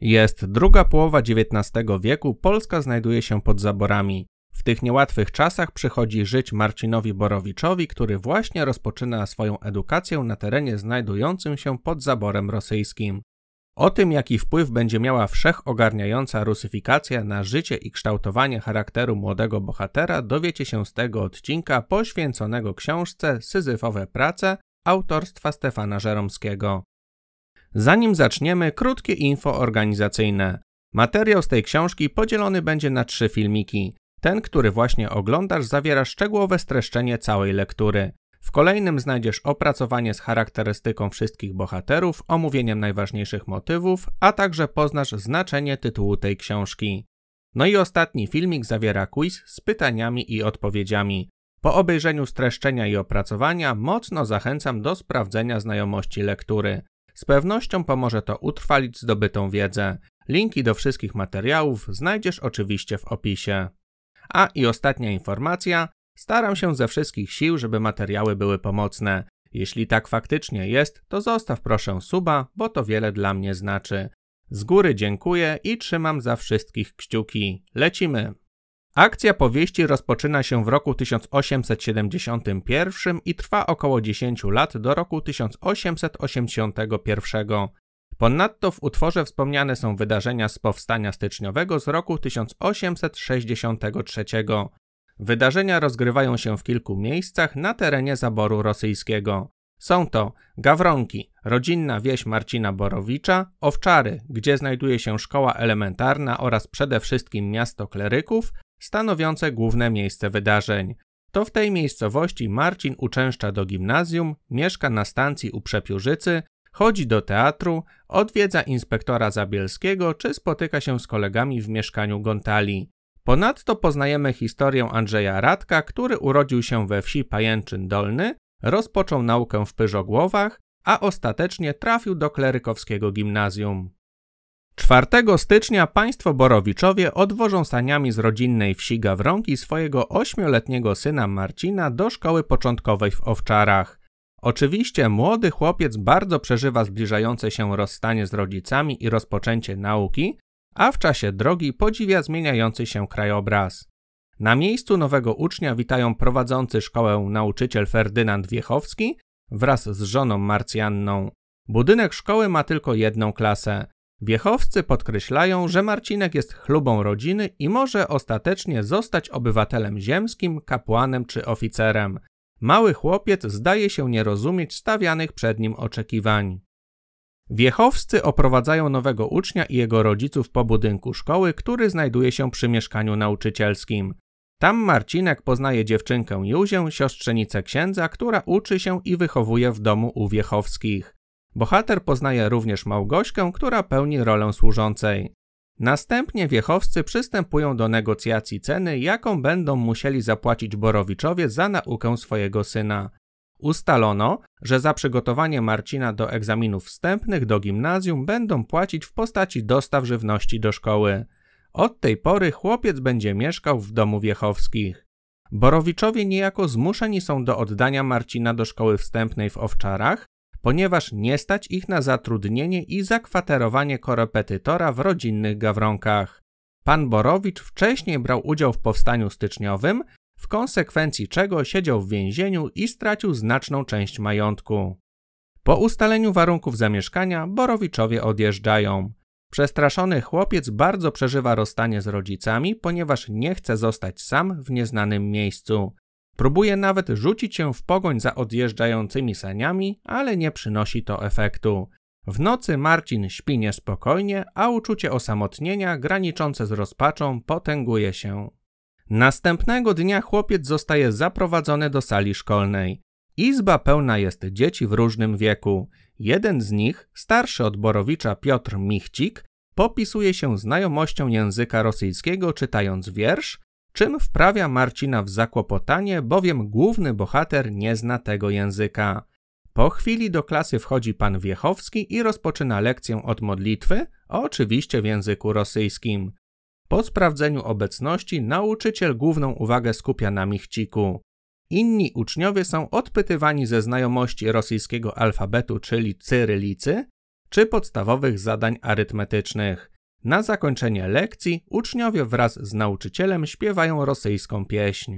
Jest druga połowa XIX wieku, Polska znajduje się pod zaborami. W tych niełatwych czasach przychodzi żyć Marcinowi Borowiczowi, który właśnie rozpoczyna swoją edukację na terenie znajdującym się pod zaborem rosyjskim. O tym, jaki wpływ będzie miała wszechogarniająca rusyfikacja na życie i kształtowanie charakteru młodego bohatera, dowiecie się z tego odcinka poświęconego książce Syzyfowe prace autorstwa Stefana Żeromskiego. Zanim zaczniemy, krótkie info organizacyjne. Materiał z tej książki podzielony będzie na trzy filmiki. Ten, który właśnie oglądasz, zawiera szczegółowe streszczenie całej lektury. W kolejnym znajdziesz opracowanie z charakterystyką wszystkich bohaterów, omówieniem najważniejszych motywów, a także poznasz znaczenie tytułu tej książki. No i ostatni filmik zawiera quiz z pytaniami i odpowiedziami. Po obejrzeniu streszczenia i opracowania mocno zachęcam do sprawdzenia znajomości lektury. Z pewnością pomoże to utrwalić zdobytą wiedzę. Linki do wszystkich materiałów znajdziesz oczywiście w opisie. A i ostatnia informacja. Staram się ze wszystkich sił, żeby materiały były pomocne. Jeśli tak faktycznie jest, to zostaw proszę suba, bo to wiele dla mnie znaczy. Z góry dziękuję i trzymam za wszystkich kciuki. Lecimy! Akcja powieści rozpoczyna się w roku 1871 i trwa około 10 lat do roku 1881. Ponadto w utworze wspomniane są wydarzenia z powstania styczniowego z roku 1863. Wydarzenia rozgrywają się w kilku miejscach na terenie zaboru rosyjskiego. Są to Gawronki, rodzinna wieś Marcina Borowicza, Owczary, gdzie znajduje się szkoła elementarna oraz przede wszystkim miasto kleryków, stanowiące główne miejsce wydarzeń. To w tej miejscowości Marcin uczęszcza do gimnazjum, mieszka na stacji u Przepiórzycy, chodzi do teatru, odwiedza inspektora Zabielskiego czy spotyka się z kolegami w mieszkaniu Gontali. Ponadto poznajemy historię Andrzeja Radka, który urodził się we wsi Pajęczyn Dolny, rozpoczął naukę w Pyżogłowach, a ostatecznie trafił do klerykowskiego gimnazjum. 4 stycznia państwo Borowiczowie odwożą saniami z rodzinnej wsi Gawronki swojego ośmioletniego syna Marcina do szkoły początkowej w Owczarach. Oczywiście młody chłopiec bardzo przeżywa zbliżające się rozstanie z rodzicami i rozpoczęcie nauki, a w czasie drogi podziwia zmieniający się krajobraz. Na miejscu nowego ucznia witają prowadzący szkołę nauczyciel Ferdynand Wiechowski wraz z żoną Marcjanną. Budynek szkoły ma tylko jedną klasę. Wiechowscy podkreślają, że Marcinek jest chlubą rodziny i może ostatecznie zostać obywatelem ziemskim, kapłanem czy oficerem. Mały chłopiec zdaje się nie rozumieć stawianych przed nim oczekiwań. Wiechowscy oprowadzają nowego ucznia i jego rodziców po budynku szkoły, który znajduje się przy mieszkaniu nauczycielskim. Tam Marcinek poznaje dziewczynkę Józię, siostrzenicę księdza, która uczy się i wychowuje w domu u Wiechowskich. Bohater poznaje również Małgośkę, która pełni rolę służącej. Następnie wiechowscy przystępują do negocjacji ceny, jaką będą musieli zapłacić Borowiczowie za naukę swojego syna. Ustalono, że za przygotowanie Marcina do egzaminów wstępnych do gimnazjum będą płacić w postaci dostaw żywności do szkoły. Od tej pory chłopiec będzie mieszkał w domu wiechowskich. Borowiczowie niejako zmuszeni są do oddania Marcina do szkoły wstępnej w Owczarach, ponieważ nie stać ich na zatrudnienie i zakwaterowanie korepetytora w rodzinnych gawronkach. Pan Borowicz wcześniej brał udział w powstaniu styczniowym, w konsekwencji czego siedział w więzieniu i stracił znaczną część majątku. Po ustaleniu warunków zamieszkania Borowiczowie odjeżdżają. Przestraszony chłopiec bardzo przeżywa rozstanie z rodzicami, ponieważ nie chce zostać sam w nieznanym miejscu. Próbuje nawet rzucić się w pogoń za odjeżdżającymi saniami, ale nie przynosi to efektu. W nocy Marcin śpi niespokojnie, a uczucie osamotnienia graniczące z rozpaczą potęguje się. Następnego dnia chłopiec zostaje zaprowadzony do sali szkolnej. Izba pełna jest dzieci w różnym wieku. Jeden z nich, starszy od Borowicza Piotr Michcik, popisuje się znajomością języka rosyjskiego czytając wiersz, czym wprawia Marcina w zakłopotanie, bowiem główny bohater nie zna tego języka. Po chwili do klasy wchodzi pan Wiechowski i rozpoczyna lekcję od modlitwy, oczywiście w języku rosyjskim. Po sprawdzeniu obecności nauczyciel główną uwagę skupia na Michciku. Inni uczniowie są odpytywani ze znajomości rosyjskiego alfabetu, czyli cyrylicy, czy podstawowych zadań arytmetycznych. Na zakończenie lekcji uczniowie wraz z nauczycielem śpiewają rosyjską pieśń.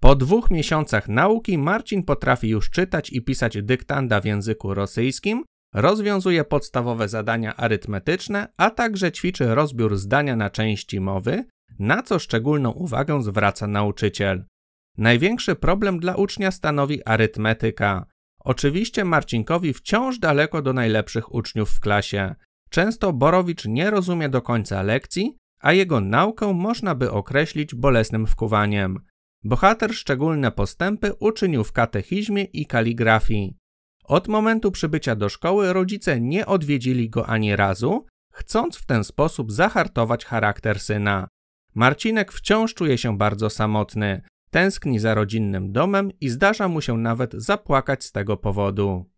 Po dwóch miesiącach nauki Marcin potrafi już czytać i pisać dyktanda w języku rosyjskim, rozwiązuje podstawowe zadania arytmetyczne, a także ćwiczy rozbiór zdania na części mowy, na co szczególną uwagę zwraca nauczyciel. Największy problem dla ucznia stanowi arytmetyka. Oczywiście Marcinkowi wciąż daleko do najlepszych uczniów w klasie. Często Borowicz nie rozumie do końca lekcji, a jego naukę można by określić bolesnym wkuwaniem. Bohater szczególne postępy uczynił w katechizmie i kaligrafii. Od momentu przybycia do szkoły rodzice nie odwiedzili go ani razu, chcąc w ten sposób zahartować charakter syna. Marcinek wciąż czuje się bardzo samotny, tęskni za rodzinnym domem i zdarza mu się nawet zapłakać z tego powodu.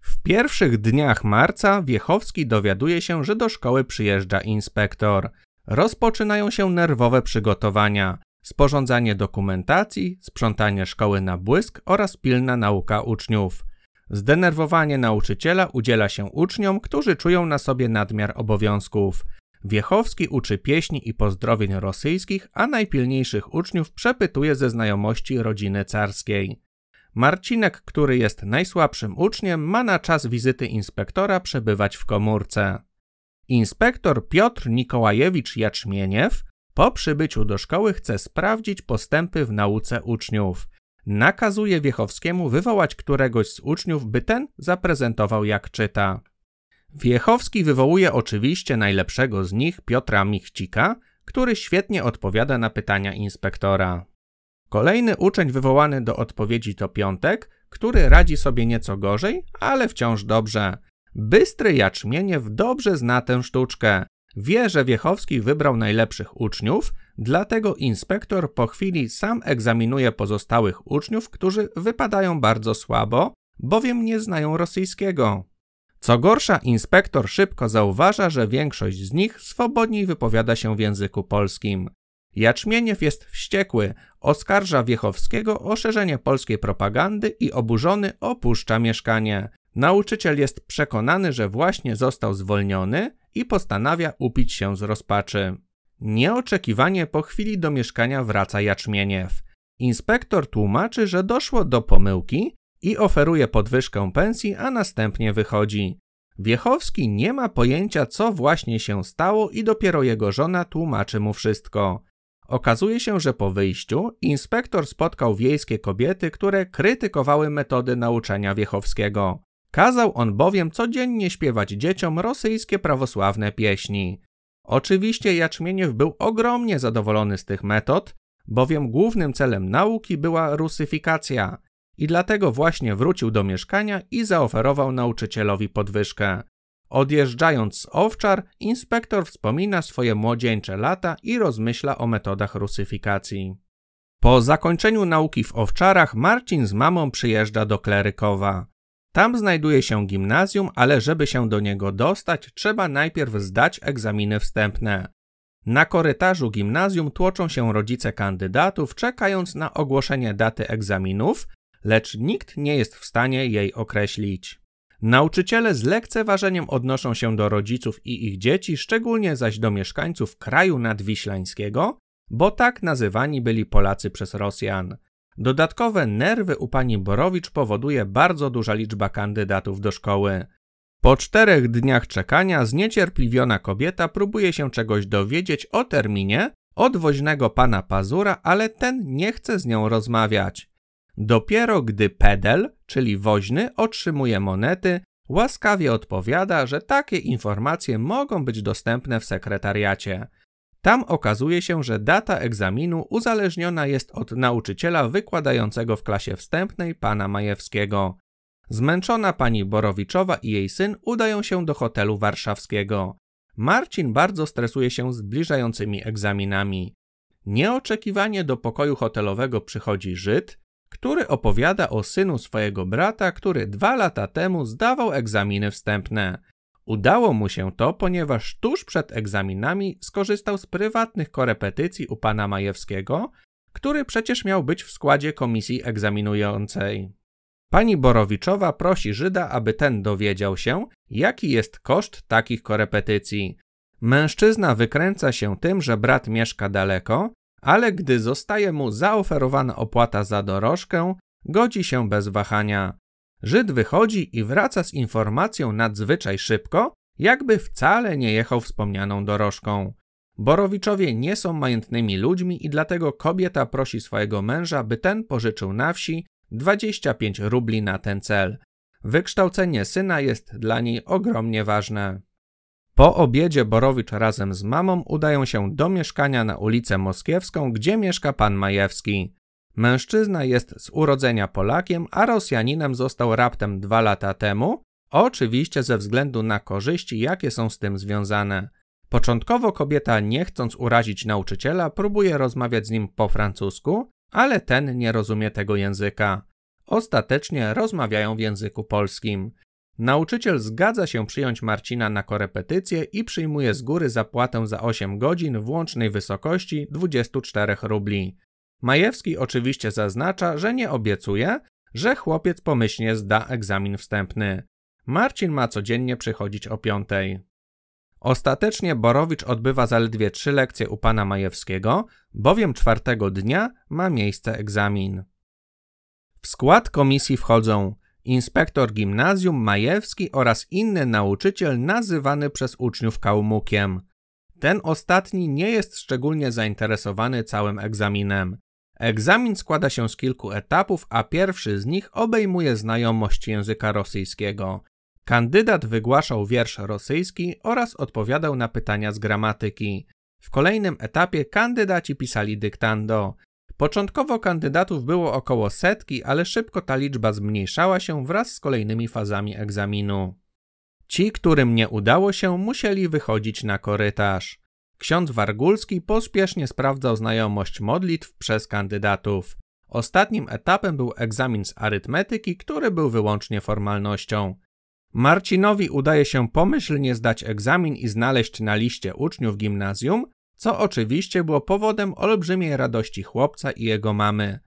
W pierwszych dniach marca Wiechowski dowiaduje się, że do szkoły przyjeżdża inspektor. Rozpoczynają się nerwowe przygotowania, sporządzanie dokumentacji, sprzątanie szkoły na błysk oraz pilna nauka uczniów. Zdenerwowanie nauczyciela udziela się uczniom, którzy czują na sobie nadmiar obowiązków. Wiechowski uczy pieśni i pozdrowień rosyjskich, a najpilniejszych uczniów przepytuje ze znajomości rodziny carskiej. Marcinek, który jest najsłabszym uczniem, ma na czas wizyty inspektora przebywać w komórce. Inspektor Piotr Nikołajewicz Jaczmieniew po przybyciu do szkoły chce sprawdzić postępy w nauce uczniów. Nakazuje Wiechowskiemu wywołać któregoś z uczniów, by ten zaprezentował jak czyta. Wiechowski wywołuje oczywiście najlepszego z nich, Piotra Michcika, który świetnie odpowiada na pytania inspektora. Kolejny uczeń wywołany do odpowiedzi to Piątek, który radzi sobie nieco gorzej, ale wciąż dobrze. Bystry Jaczmieniew dobrze zna tę sztuczkę. Wie, że Wiechowski wybrał najlepszych uczniów, dlatego inspektor po chwili sam egzaminuje pozostałych uczniów, którzy wypadają bardzo słabo, bowiem nie znają rosyjskiego. Co gorsza, inspektor szybko zauważa, że większość z nich swobodniej wypowiada się w języku polskim. Jaczmieniew jest wściekły, oskarża Wiechowskiego o szerzenie polskiej propagandy i oburzony opuszcza mieszkanie. Nauczyciel jest przekonany, że właśnie został zwolniony i postanawia upić się z rozpaczy. Nieoczekiwanie po chwili do mieszkania wraca Jaczmieniew. Inspektor tłumaczy, że doszło do pomyłki i oferuje podwyżkę pensji, a następnie wychodzi. Wiechowski nie ma pojęcia, co właśnie się stało i dopiero jego żona tłumaczy mu wszystko. Okazuje się, że po wyjściu inspektor spotkał wiejskie kobiety, które krytykowały metody nauczania Wiechowskiego. Kazał on bowiem codziennie śpiewać dzieciom rosyjskie prawosławne pieśni. Oczywiście Jaczmieniew był ogromnie zadowolony z tych metod, bowiem głównym celem nauki była rusyfikacja i dlatego właśnie wrócił do mieszkania i zaoferował nauczycielowi podwyżkę. Odjeżdżając z owczar, inspektor wspomina swoje młodzieńcze lata i rozmyśla o metodach rusyfikacji. Po zakończeniu nauki w owczarach, Marcin z mamą przyjeżdża do Klerykowa. Tam znajduje się gimnazjum, ale żeby się do niego dostać, trzeba najpierw zdać egzaminy wstępne. Na korytarzu gimnazjum tłoczą się rodzice kandydatów, czekając na ogłoszenie daty egzaminów, lecz nikt nie jest w stanie jej określić. Nauczyciele z lekceważeniem odnoszą się do rodziców i ich dzieci, szczególnie zaś do mieszkańców kraju nadwiślańskiego, bo tak nazywani byli Polacy przez Rosjan. Dodatkowe nerwy u pani Borowicz powoduje bardzo duża liczba kandydatów do szkoły. Po czterech dniach czekania zniecierpliwiona kobieta próbuje się czegoś dowiedzieć o terminie od woźnego pana Pazura, ale ten nie chce z nią rozmawiać. Dopiero gdy pedel, czyli woźny, otrzymuje monety, łaskawie odpowiada, że takie informacje mogą być dostępne w sekretariacie. Tam okazuje się, że data egzaminu uzależniona jest od nauczyciela wykładającego w klasie wstępnej pana Majewskiego. Zmęczona pani Borowiczowa i jej syn udają się do hotelu warszawskiego. Marcin bardzo stresuje się zbliżającymi egzaminami. Nieoczekiwanie do pokoju hotelowego przychodzi Żyd, który opowiada o synu swojego brata, który dwa lata temu zdawał egzaminy wstępne. Udało mu się to, ponieważ tuż przed egzaminami skorzystał z prywatnych korepetycji u pana Majewskiego, który przecież miał być w składzie komisji egzaminującej. Pani Borowiczowa prosi Żyda, aby ten dowiedział się, jaki jest koszt takich korepetycji. Mężczyzna wykręca się tym, że brat mieszka daleko ale gdy zostaje mu zaoferowana opłata za dorożkę, godzi się bez wahania. Żyd wychodzi i wraca z informacją nadzwyczaj szybko, jakby wcale nie jechał wspomnianą dorożką. Borowiczowie nie są majętnymi ludźmi i dlatego kobieta prosi swojego męża, by ten pożyczył na wsi 25 rubli na ten cel. Wykształcenie syna jest dla niej ogromnie ważne. Po obiedzie Borowicz razem z mamą udają się do mieszkania na ulicę Moskiewską, gdzie mieszka pan Majewski. Mężczyzna jest z urodzenia Polakiem, a Rosjaninem został raptem dwa lata temu, oczywiście ze względu na korzyści, jakie są z tym związane. Początkowo kobieta, nie chcąc urazić nauczyciela, próbuje rozmawiać z nim po francusku, ale ten nie rozumie tego języka. Ostatecznie rozmawiają w języku polskim. Nauczyciel zgadza się przyjąć Marcina na korepetycję i przyjmuje z góry zapłatę za 8 godzin w łącznej wysokości 24 rubli. Majewski oczywiście zaznacza, że nie obiecuje, że chłopiec pomyślnie zda egzamin wstępny. Marcin ma codziennie przychodzić o piątej. Ostatecznie Borowicz odbywa zaledwie trzy lekcje u pana Majewskiego, bowiem czwartego dnia ma miejsce egzamin. W skład komisji wchodzą inspektor gimnazjum Majewski oraz inny nauczyciel nazywany przez uczniów kałmukiem. Ten ostatni nie jest szczególnie zainteresowany całym egzaminem. Egzamin składa się z kilku etapów, a pierwszy z nich obejmuje znajomość języka rosyjskiego. Kandydat wygłaszał wiersz rosyjski oraz odpowiadał na pytania z gramatyki. W kolejnym etapie kandydaci pisali dyktando. Początkowo kandydatów było około setki, ale szybko ta liczba zmniejszała się wraz z kolejnymi fazami egzaminu. Ci, którym nie udało się, musieli wychodzić na korytarz. Ksiądz Wargulski pospiesznie sprawdzał znajomość modlitw przez kandydatów. Ostatnim etapem był egzamin z arytmetyki, który był wyłącznie formalnością. Marcinowi udaje się pomyślnie zdać egzamin i znaleźć na liście uczniów gimnazjum co oczywiście było powodem olbrzymiej radości chłopca i jego mamy.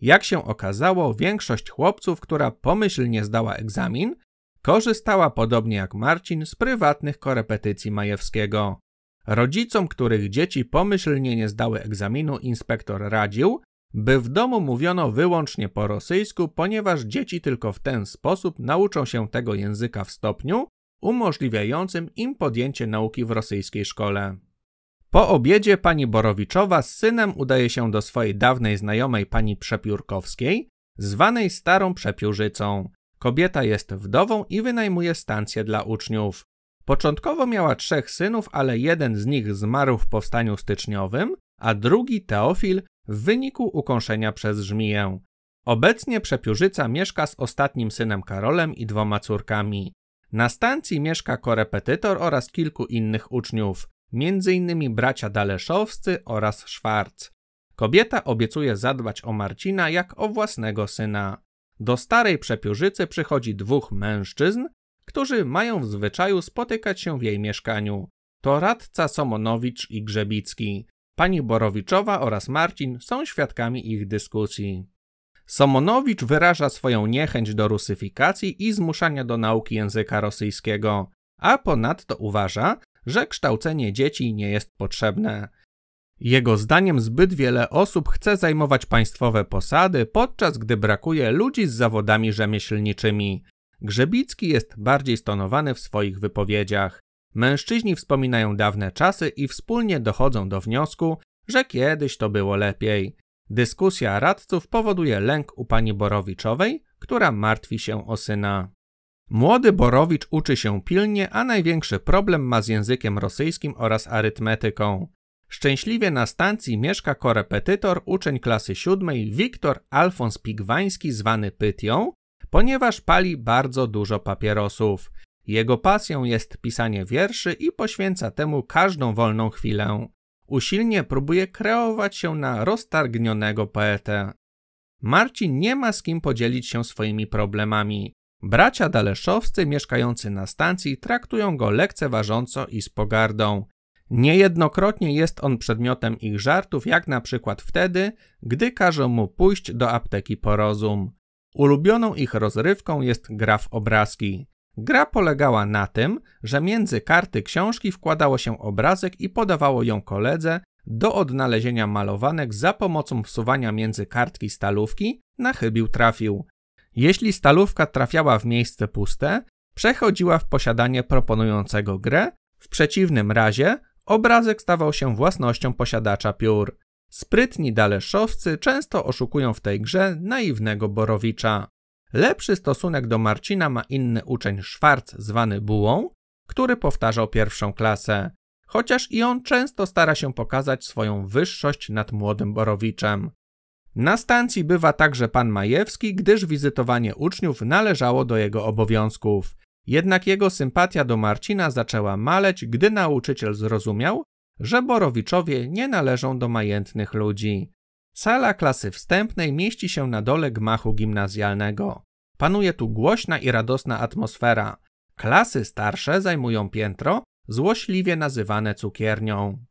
Jak się okazało, większość chłopców, która pomyślnie zdała egzamin, korzystała podobnie jak Marcin z prywatnych korepetycji Majewskiego. Rodzicom, których dzieci pomyślnie nie zdały egzaminu, inspektor radził, by w domu mówiono wyłącznie po rosyjsku, ponieważ dzieci tylko w ten sposób nauczą się tego języka w stopniu umożliwiającym im podjęcie nauki w rosyjskiej szkole. Po obiedzie pani Borowiczowa z synem udaje się do swojej dawnej znajomej pani Przepiórkowskiej, zwanej Starą Przepiórzycą. Kobieta jest wdową i wynajmuje stację dla uczniów. Początkowo miała trzech synów, ale jeden z nich zmarł w powstaniu styczniowym, a drugi, Teofil, w wyniku ukąszenia przez żmiję. Obecnie Przepiórzyca mieszka z ostatnim synem Karolem i dwoma córkami. Na stacji mieszka korepetytor oraz kilku innych uczniów m.in. bracia Daleszowscy oraz Szwarc. Kobieta obiecuje zadbać o Marcina jak o własnego syna. Do starej przepiórzycy przychodzi dwóch mężczyzn, którzy mają w zwyczaju spotykać się w jej mieszkaniu. To radca Somonowicz i Grzebicki. Pani Borowiczowa oraz Marcin są świadkami ich dyskusji. Somonowicz wyraża swoją niechęć do rusyfikacji i zmuszania do nauki języka rosyjskiego, a ponadto uważa, że kształcenie dzieci nie jest potrzebne. Jego zdaniem zbyt wiele osób chce zajmować państwowe posady, podczas gdy brakuje ludzi z zawodami rzemieślniczymi. Grzebicki jest bardziej stonowany w swoich wypowiedziach. Mężczyźni wspominają dawne czasy i wspólnie dochodzą do wniosku, że kiedyś to było lepiej. Dyskusja radców powoduje lęk u pani Borowiczowej, która martwi się o syna. Młody Borowicz uczy się pilnie, a największy problem ma z językiem rosyjskim oraz arytmetyką. Szczęśliwie na stacji mieszka korepetytor, uczeń klasy siódmej, Wiktor Alfons Pigwański, zwany Pytią, ponieważ pali bardzo dużo papierosów. Jego pasją jest pisanie wierszy i poświęca temu każdą wolną chwilę. Usilnie próbuje kreować się na roztargnionego poetę. Marcin nie ma z kim podzielić się swoimi problemami. Bracia Daleszowscy mieszkający na stacji traktują go lekceważąco i z pogardą. Niejednokrotnie jest on przedmiotem ich żartów, jak na przykład wtedy, gdy każą mu pójść do apteki po rozum. Ulubioną ich rozrywką jest gra w obrazki. Gra polegała na tym, że między karty książki wkładało się obrazek i podawało ją koledze do odnalezienia malowanek za pomocą wsuwania między kartki stalówki na chybił trafił. Jeśli stalówka trafiała w miejsce puste, przechodziła w posiadanie proponującego grę, w przeciwnym razie obrazek stawał się własnością posiadacza piór. Sprytni daleszowcy często oszukują w tej grze naiwnego Borowicza. Lepszy stosunek do Marcina ma inny uczeń Szwarc zwany Bułą, który powtarzał pierwszą klasę, chociaż i on często stara się pokazać swoją wyższość nad młodym Borowiczem. Na stacji bywa także pan Majewski, gdyż wizytowanie uczniów należało do jego obowiązków. Jednak jego sympatia do Marcina zaczęła maleć, gdy nauczyciel zrozumiał, że Borowiczowie nie należą do majętnych ludzi. Sala klasy wstępnej mieści się na dole gmachu gimnazjalnego. Panuje tu głośna i radosna atmosfera. Klasy starsze zajmują piętro, złośliwie nazywane cukiernią.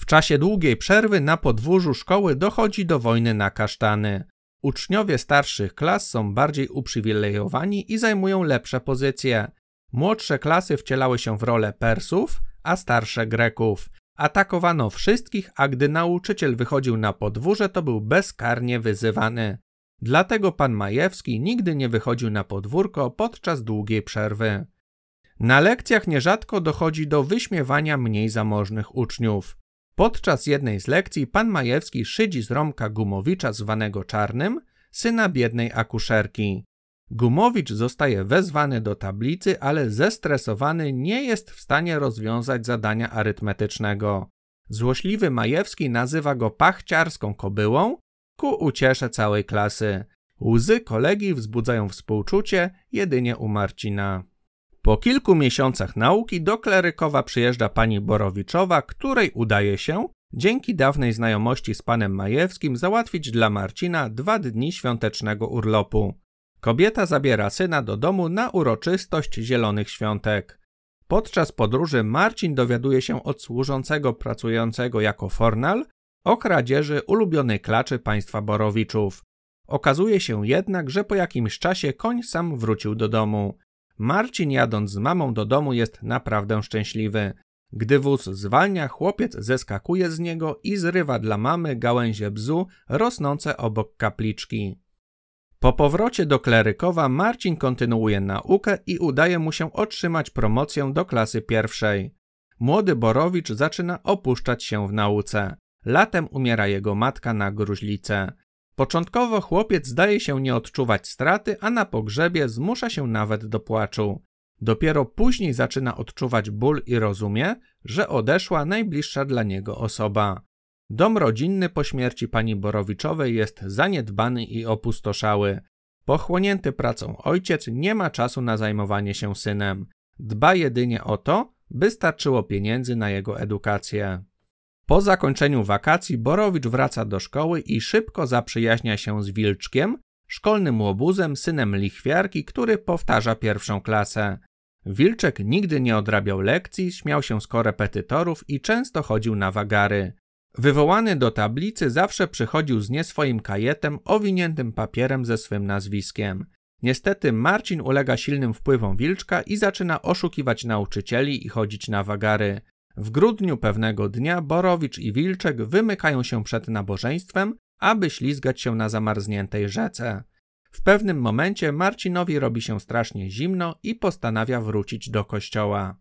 W czasie długiej przerwy na podwórzu szkoły dochodzi do wojny na kasztany. Uczniowie starszych klas są bardziej uprzywilejowani i zajmują lepsze pozycje. Młodsze klasy wcielały się w rolę Persów, a starsze Greków. Atakowano wszystkich, a gdy nauczyciel wychodził na podwórze, to był bezkarnie wyzywany. Dlatego pan Majewski nigdy nie wychodził na podwórko podczas długiej przerwy. Na lekcjach nierzadko dochodzi do wyśmiewania mniej zamożnych uczniów. Podczas jednej z lekcji pan Majewski szydzi z Romka Gumowicza zwanego Czarnym, syna biednej akuszerki. Gumowicz zostaje wezwany do tablicy, ale zestresowany nie jest w stanie rozwiązać zadania arytmetycznego. Złośliwy Majewski nazywa go pachciarską kobyłą ku uciesze całej klasy. Łzy kolegi wzbudzają współczucie jedynie u Marcina. Po kilku miesiącach nauki do Klerykowa przyjeżdża pani Borowiczowa, której udaje się, dzięki dawnej znajomości z panem Majewskim, załatwić dla Marcina dwa dni świątecznego urlopu. Kobieta zabiera syna do domu na uroczystość Zielonych Świątek. Podczas podróży Marcin dowiaduje się od służącego pracującego jako fornal o kradzieży ulubionej klaczy państwa Borowiczów. Okazuje się jednak, że po jakimś czasie koń sam wrócił do domu. Marcin jadąc z mamą do domu jest naprawdę szczęśliwy. Gdy wóz zwalnia, chłopiec zeskakuje z niego i zrywa dla mamy gałęzie bzu rosnące obok kapliczki. Po powrocie do Klerykowa Marcin kontynuuje naukę i udaje mu się otrzymać promocję do klasy pierwszej. Młody Borowicz zaczyna opuszczać się w nauce. Latem umiera jego matka na gruźlicę. Początkowo chłopiec zdaje się nie odczuwać straty, a na pogrzebie zmusza się nawet do płaczu. Dopiero później zaczyna odczuwać ból i rozumie, że odeszła najbliższa dla niego osoba. Dom rodzinny po śmierci pani Borowiczowej jest zaniedbany i opustoszały. Pochłonięty pracą ojciec nie ma czasu na zajmowanie się synem. Dba jedynie o to, by starczyło pieniędzy na jego edukację. Po zakończeniu wakacji Borowicz wraca do szkoły i szybko zaprzyjaźnia się z Wilczkiem, szkolnym łobuzem, synem lichwiarki, który powtarza pierwszą klasę. Wilczek nigdy nie odrabiał lekcji, śmiał się z korepetytorów i często chodził na wagary. Wywołany do tablicy zawsze przychodził z nieswoim kajetem owiniętym papierem ze swym nazwiskiem. Niestety Marcin ulega silnym wpływom Wilczka i zaczyna oszukiwać nauczycieli i chodzić na wagary. W grudniu pewnego dnia Borowicz i Wilczek wymykają się przed nabożeństwem, aby ślizgać się na zamarzniętej rzece. W pewnym momencie Marcinowi robi się strasznie zimno i postanawia wrócić do kościoła.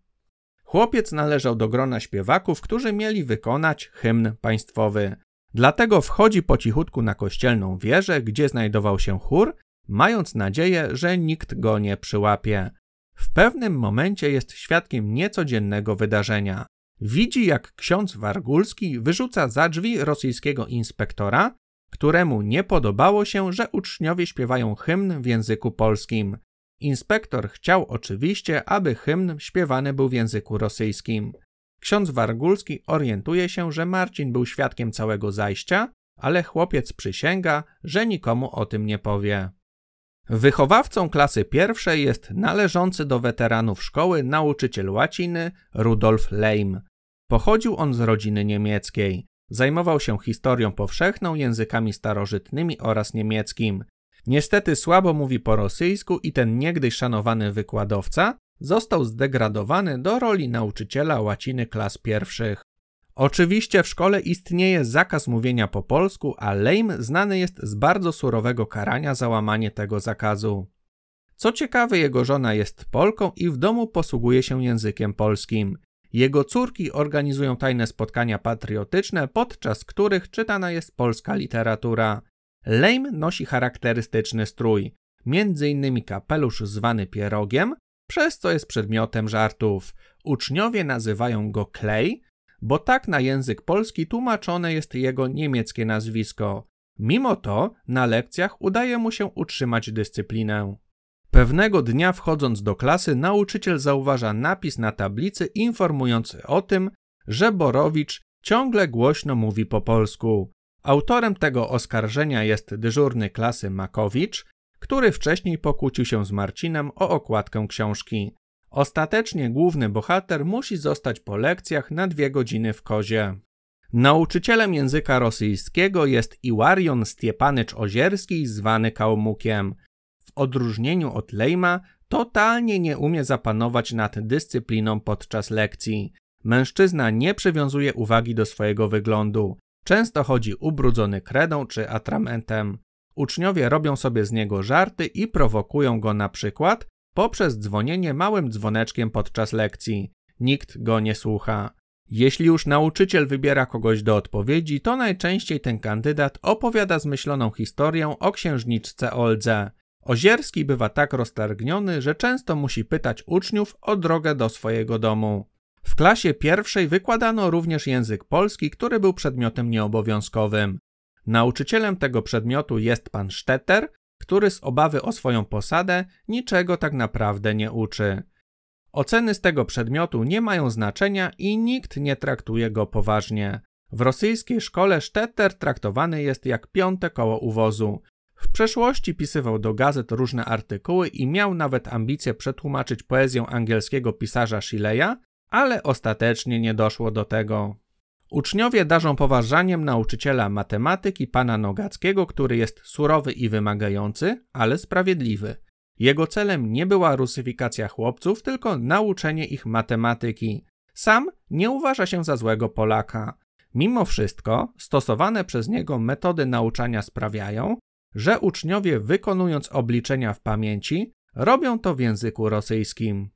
Chłopiec należał do grona śpiewaków, którzy mieli wykonać hymn państwowy. Dlatego wchodzi po cichutku na kościelną wieżę, gdzie znajdował się chór, mając nadzieję, że nikt go nie przyłapie. W pewnym momencie jest świadkiem niecodziennego wydarzenia. Widzi, jak ksiądz Wargulski wyrzuca za drzwi rosyjskiego inspektora, któremu nie podobało się, że uczniowie śpiewają hymn w języku polskim. Inspektor chciał oczywiście, aby hymn śpiewany był w języku rosyjskim. Ksiądz Wargulski orientuje się, że Marcin był świadkiem całego zajścia, ale chłopiec przysięga, że nikomu o tym nie powie. Wychowawcą klasy pierwszej jest należący do weteranów szkoły nauczyciel łaciny Rudolf Leim. Pochodził on z rodziny niemieckiej. Zajmował się historią powszechną, językami starożytnymi oraz niemieckim. Niestety słabo mówi po rosyjsku i ten niegdyś szanowany wykładowca został zdegradowany do roli nauczyciela łaciny klas pierwszych. Oczywiście w szkole istnieje zakaz mówienia po polsku, a Leim znany jest z bardzo surowego karania za łamanie tego zakazu. Co ciekawe, jego żona jest Polką i w domu posługuje się językiem polskim. Jego córki organizują tajne spotkania patriotyczne, podczas których czytana jest polska literatura. Lame nosi charakterystyczny strój, m.in. kapelusz zwany pierogiem, przez co jest przedmiotem żartów. Uczniowie nazywają go Klej, bo tak na język polski tłumaczone jest jego niemieckie nazwisko. Mimo to na lekcjach udaje mu się utrzymać dyscyplinę. Pewnego dnia wchodząc do klasy nauczyciel zauważa napis na tablicy informujący o tym, że Borowicz ciągle głośno mówi po polsku. Autorem tego oskarżenia jest dyżurny klasy Makowicz, który wcześniej pokłócił się z Marcinem o okładkę książki. Ostatecznie główny bohater musi zostać po lekcjach na dwie godziny w kozie. Nauczycielem języka rosyjskiego jest Iłarion Stiepanycz Ozierski, zwany Kałmukiem odróżnieniu od Lejma, totalnie nie umie zapanować nad dyscypliną podczas lekcji. Mężczyzna nie przywiązuje uwagi do swojego wyglądu. Często chodzi ubrudzony kredą czy atramentem. Uczniowie robią sobie z niego żarty i prowokują go na przykład poprzez dzwonienie małym dzwoneczkiem podczas lekcji. Nikt go nie słucha. Jeśli już nauczyciel wybiera kogoś do odpowiedzi, to najczęściej ten kandydat opowiada zmyśloną historię o księżniczce Oldze. Ozierski bywa tak roztargniony, że często musi pytać uczniów o drogę do swojego domu. W klasie pierwszej wykładano również język polski, który był przedmiotem nieobowiązkowym. Nauczycielem tego przedmiotu jest pan Szteter, który z obawy o swoją posadę niczego tak naprawdę nie uczy. Oceny z tego przedmiotu nie mają znaczenia i nikt nie traktuje go poważnie. W rosyjskiej szkole Szteter traktowany jest jak piąte koło uwozu. W przeszłości pisywał do gazet różne artykuły i miał nawet ambicje przetłumaczyć poezję angielskiego pisarza Shileya, ale ostatecznie nie doszło do tego. Uczniowie darzą poważaniem nauczyciela matematyki pana Nogackiego, który jest surowy i wymagający, ale sprawiedliwy. Jego celem nie była rusyfikacja chłopców, tylko nauczenie ich matematyki. Sam nie uważa się za złego Polaka. Mimo wszystko stosowane przez niego metody nauczania sprawiają, że uczniowie wykonując obliczenia w pamięci, robią to w języku rosyjskim.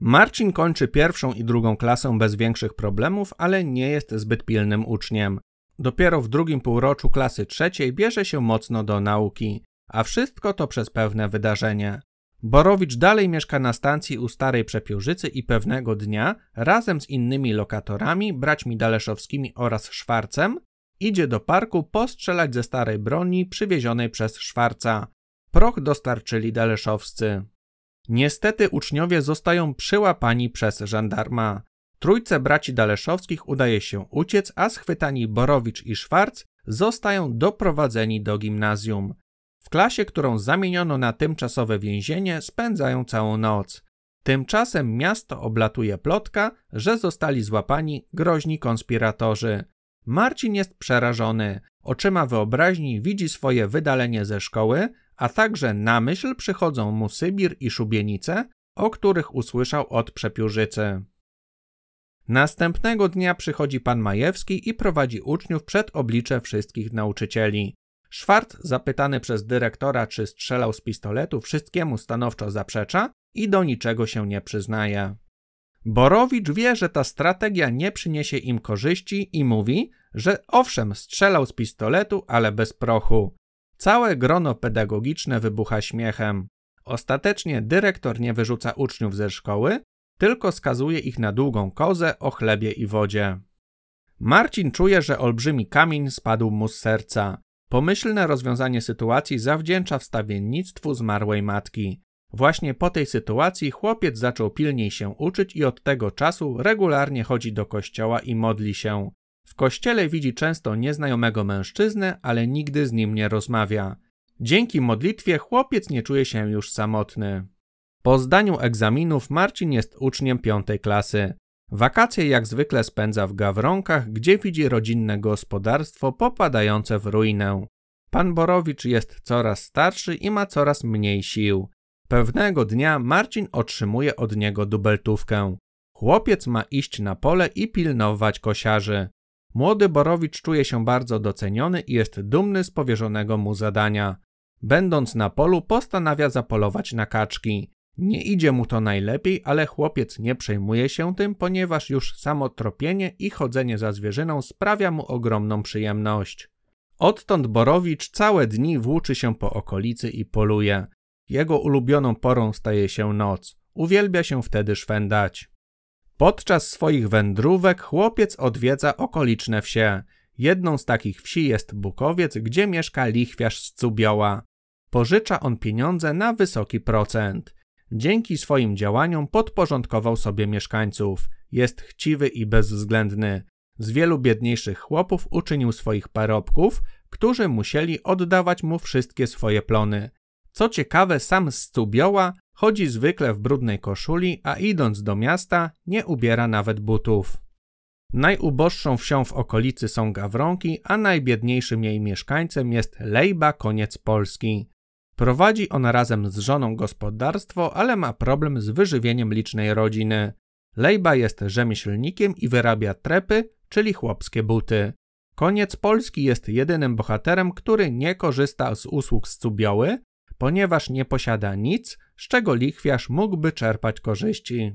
Marcin kończy pierwszą i drugą klasę bez większych problemów, ale nie jest zbyt pilnym uczniem. Dopiero w drugim półroczu klasy trzeciej bierze się mocno do nauki, a wszystko to przez pewne wydarzenie. Borowicz dalej mieszka na stacji u starej przepiórzycy i pewnego dnia razem z innymi lokatorami, braćmi Daleszowskimi oraz Szwarcem Idzie do parku postrzelać ze starej broni przywiezionej przez Szwarca. Proch dostarczyli daleszowscy. Niestety uczniowie zostają przyłapani przez żandarma. Trójce braci Daleszowskich udaje się uciec, a schwytani Borowicz i Szwarc zostają doprowadzeni do gimnazjum. W klasie, którą zamieniono na tymczasowe więzienie, spędzają całą noc. Tymczasem miasto oblatuje plotka, że zostali złapani groźni konspiratorzy. Marcin jest przerażony. Oczyma wyobraźni widzi swoje wydalenie ze szkoły, a także na myśl przychodzą mu Sybir i Szubienice, o których usłyszał od przepiórzycy. Następnego dnia przychodzi pan Majewski i prowadzi uczniów przed oblicze wszystkich nauczycieli. Szwart, zapytany przez dyrektora, czy strzelał z pistoletu, wszystkiemu stanowczo zaprzecza i do niczego się nie przyznaje. Borowicz wie, że ta strategia nie przyniesie im korzyści i mówi, że owszem, strzelał z pistoletu, ale bez prochu. Całe grono pedagogiczne wybucha śmiechem. Ostatecznie dyrektor nie wyrzuca uczniów ze szkoły, tylko skazuje ich na długą kozę o chlebie i wodzie. Marcin czuje, że olbrzymi kamień spadł mu z serca. Pomyślne rozwiązanie sytuacji zawdzięcza wstawiennictwu zmarłej matki. Właśnie po tej sytuacji chłopiec zaczął pilniej się uczyć i od tego czasu regularnie chodzi do kościoła i modli się. W kościele widzi często nieznajomego mężczyznę, ale nigdy z nim nie rozmawia. Dzięki modlitwie chłopiec nie czuje się już samotny. Po zdaniu egzaminów Marcin jest uczniem piątej klasy. Wakacje jak zwykle spędza w Gawronkach, gdzie widzi rodzinne gospodarstwo popadające w ruinę. Pan Borowicz jest coraz starszy i ma coraz mniej sił. Pewnego dnia Marcin otrzymuje od niego dubeltówkę. Chłopiec ma iść na pole i pilnować kosiarzy. Młody Borowicz czuje się bardzo doceniony i jest dumny z powierzonego mu zadania. Będąc na polu, postanawia zapolować na kaczki. Nie idzie mu to najlepiej, ale chłopiec nie przejmuje się tym, ponieważ już samo tropienie i chodzenie za zwierzyną sprawia mu ogromną przyjemność. Odtąd Borowicz całe dni włóczy się po okolicy i poluje. Jego ulubioną porą staje się noc. Uwielbia się wtedy szwendać. Podczas swoich wędrówek chłopiec odwiedza okoliczne wsie. Jedną z takich wsi jest Bukowiec, gdzie mieszka lichwiarz z Cubioła. Pożycza on pieniądze na wysoki procent. Dzięki swoim działaniom podporządkował sobie mieszkańców. Jest chciwy i bezwzględny. Z wielu biedniejszych chłopów uczynił swoich parobków, którzy musieli oddawać mu wszystkie swoje plony. Co ciekawe, sam z chodzi zwykle w brudnej koszuli, a idąc do miasta nie ubiera nawet butów. Najuboższą wsią w okolicy są Gawronki, a najbiedniejszym jej mieszkańcem jest Lejba, koniec Polski. Prowadzi ona razem z żoną gospodarstwo, ale ma problem z wyżywieniem licznej rodziny. Lejba jest rzemieślnikiem i wyrabia trepy, czyli chłopskie buty. Koniec Polski jest jedynym bohaterem, który nie korzysta z usług z Cubioły, ponieważ nie posiada nic, z czego lichwiarz mógłby czerpać korzyści.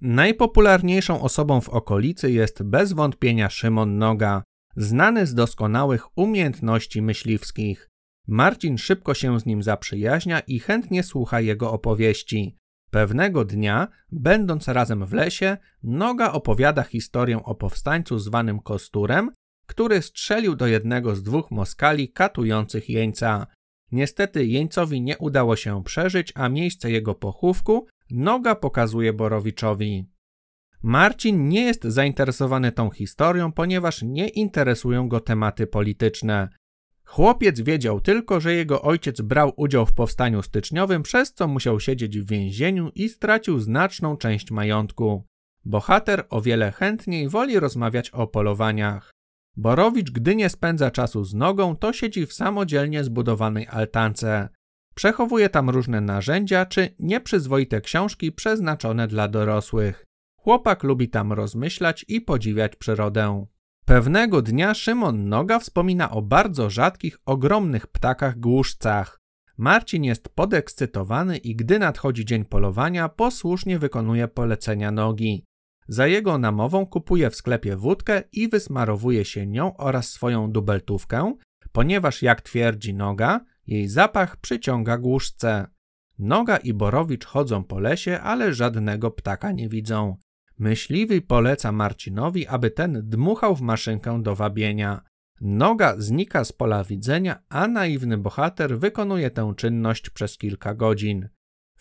Najpopularniejszą osobą w okolicy jest bez wątpienia Szymon Noga, znany z doskonałych umiejętności myśliwskich. Marcin szybko się z nim zaprzyjaźnia i chętnie słucha jego opowieści. Pewnego dnia, będąc razem w lesie, Noga opowiada historię o powstańcu zwanym Kosturem, który strzelił do jednego z dwóch moskali katujących jeńca. Niestety jeńcowi nie udało się przeżyć, a miejsce jego pochówku noga pokazuje Borowiczowi. Marcin nie jest zainteresowany tą historią, ponieważ nie interesują go tematy polityczne. Chłopiec wiedział tylko, że jego ojciec brał udział w powstaniu styczniowym, przez co musiał siedzieć w więzieniu i stracił znaczną część majątku. Bohater o wiele chętniej woli rozmawiać o polowaniach. Borowicz, gdy nie spędza czasu z nogą, to siedzi w samodzielnie zbudowanej altance. Przechowuje tam różne narzędzia czy nieprzyzwoite książki przeznaczone dla dorosłych. Chłopak lubi tam rozmyślać i podziwiać przyrodę. Pewnego dnia Szymon Noga wspomina o bardzo rzadkich, ogromnych ptakach głuszcach. Marcin jest podekscytowany i gdy nadchodzi dzień polowania, posłusznie wykonuje polecenia nogi. Za jego namową kupuje w sklepie wódkę i wysmarowuje się nią oraz swoją dubeltówkę, ponieważ jak twierdzi Noga, jej zapach przyciąga głuszce. Noga i Borowicz chodzą po lesie, ale żadnego ptaka nie widzą. Myśliwy poleca Marcinowi, aby ten dmuchał w maszynkę do wabienia. Noga znika z pola widzenia, a naiwny bohater wykonuje tę czynność przez kilka godzin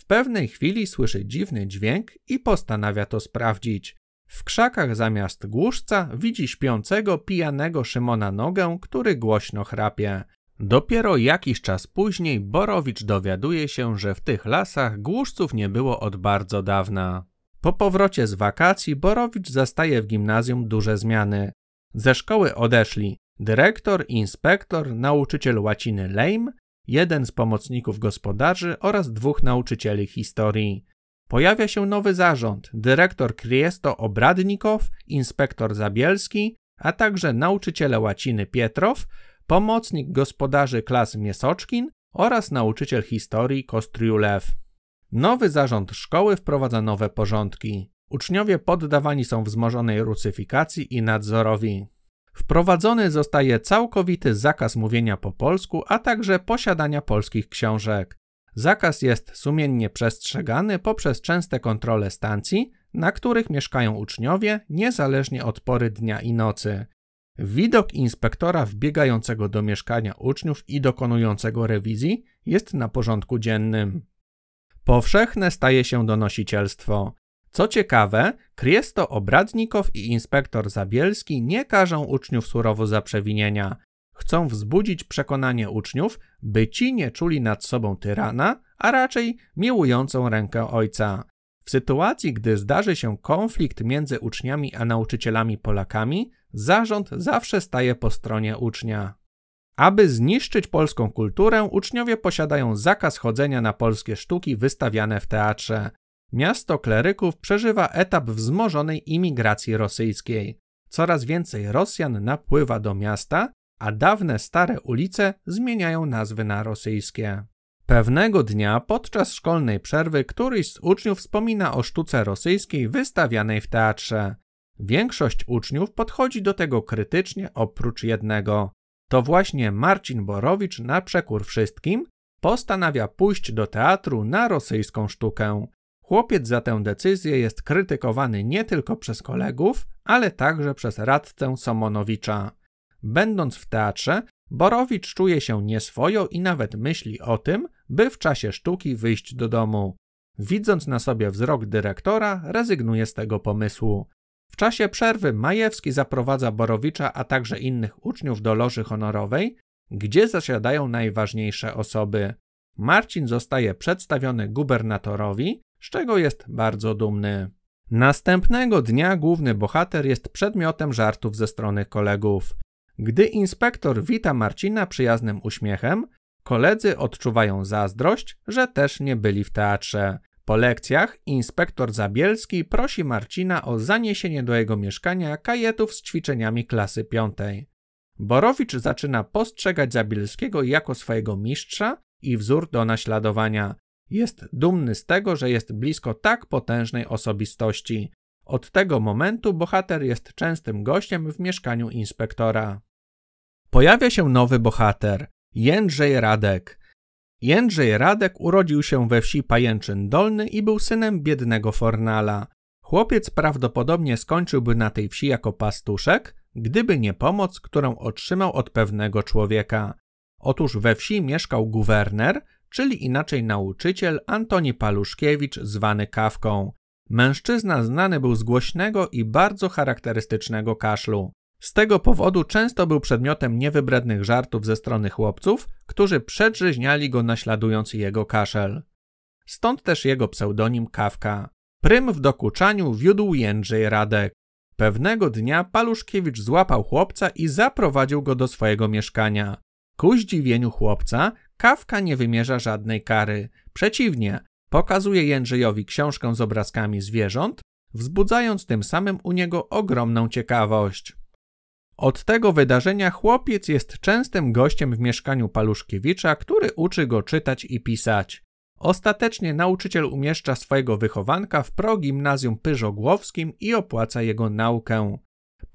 pewnej chwili słyszy dziwny dźwięk i postanawia to sprawdzić. W krzakach zamiast głuszca widzi śpiącego, pijanego Szymona nogę, który głośno chrapie. Dopiero jakiś czas później Borowicz dowiaduje się, że w tych lasach głuszców nie było od bardzo dawna. Po powrocie z wakacji Borowicz zastaje w gimnazjum duże zmiany. Ze szkoły odeszli dyrektor, inspektor, nauczyciel łaciny Lejm, jeden z pomocników gospodarzy oraz dwóch nauczycieli historii. Pojawia się nowy zarząd, dyrektor Kriesto Obradnikow, inspektor Zabielski, a także nauczyciele łaciny Pietrow, pomocnik gospodarzy klas Miesoczkin oraz nauczyciel historii Kostriulew. Nowy zarząd szkoły wprowadza nowe porządki. Uczniowie poddawani są wzmożonej rucyfikacji i nadzorowi. Wprowadzony zostaje całkowity zakaz mówienia po polsku, a także posiadania polskich książek. Zakaz jest sumiennie przestrzegany poprzez częste kontrole stacji, na których mieszkają uczniowie, niezależnie od pory dnia i nocy. Widok inspektora wbiegającego do mieszkania uczniów i dokonującego rewizji jest na porządku dziennym. Powszechne staje się donosicielstwo. Co ciekawe, Kriesto Obradnikow i inspektor Zabielski nie karzą uczniów surowo za przewinienia. Chcą wzbudzić przekonanie uczniów, by ci nie czuli nad sobą tyrana, a raczej miłującą rękę ojca. W sytuacji, gdy zdarzy się konflikt między uczniami a nauczycielami Polakami, zarząd zawsze staje po stronie ucznia. Aby zniszczyć polską kulturę, uczniowie posiadają zakaz chodzenia na polskie sztuki wystawiane w teatrze. Miasto kleryków przeżywa etap wzmożonej imigracji rosyjskiej. Coraz więcej Rosjan napływa do miasta, a dawne stare ulice zmieniają nazwy na rosyjskie. Pewnego dnia podczas szkolnej przerwy któryś z uczniów wspomina o sztuce rosyjskiej wystawianej w teatrze. Większość uczniów podchodzi do tego krytycznie oprócz jednego. To właśnie Marcin Borowicz na przekór wszystkim postanawia pójść do teatru na rosyjską sztukę. Chłopiec za tę decyzję jest krytykowany nie tylko przez kolegów, ale także przez radcę Somonowicza. Będąc w teatrze, Borowicz czuje się nieswojo i nawet myśli o tym, by w czasie sztuki wyjść do domu. Widząc na sobie wzrok dyrektora, rezygnuje z tego pomysłu. W czasie przerwy Majewski zaprowadza Borowicza, a także innych uczniów do loży honorowej, gdzie zasiadają najważniejsze osoby. Marcin zostaje przedstawiony gubernatorowi, z czego jest bardzo dumny. Następnego dnia główny bohater jest przedmiotem żartów ze strony kolegów. Gdy inspektor wita Marcina przyjaznym uśmiechem, koledzy odczuwają zazdrość, że też nie byli w teatrze. Po lekcjach inspektor Zabielski prosi Marcina o zaniesienie do jego mieszkania kajetów z ćwiczeniami klasy piątej. Borowicz zaczyna postrzegać Zabielskiego jako swojego mistrza i wzór do naśladowania. Jest dumny z tego, że jest blisko tak potężnej osobistości. Od tego momentu bohater jest częstym gościem w mieszkaniu inspektora. Pojawia się nowy bohater Jędrzej Radek. Jędrzej Radek urodził się we wsi Pajęczyn Dolny i był synem biednego fornala. Chłopiec prawdopodobnie skończyłby na tej wsi jako pastuszek, gdyby nie pomoc, którą otrzymał od pewnego człowieka. Otóż we wsi mieszkał guwerner, czyli inaczej nauczyciel Antoni Paluszkiewicz, zwany Kawką. Mężczyzna znany był z głośnego i bardzo charakterystycznego kaszlu. Z tego powodu często był przedmiotem niewybrednych żartów ze strony chłopców, którzy przedrzeźniali go naśladując jego kaszel. Stąd też jego pseudonim Kawka. Prym w dokuczaniu wiódł Jędrzej Radek. Pewnego dnia Paluszkiewicz złapał chłopca i zaprowadził go do swojego mieszkania. Ku zdziwieniu chłopca Kawka nie wymierza żadnej kary. Przeciwnie, pokazuje Jędrzejowi książkę z obrazkami zwierząt, wzbudzając tym samym u niego ogromną ciekawość. Od tego wydarzenia chłopiec jest częstym gościem w mieszkaniu Paluszkiewicza, który uczy go czytać i pisać. Ostatecznie nauczyciel umieszcza swojego wychowanka w progimnazjum pyżogłowskim i opłaca jego naukę.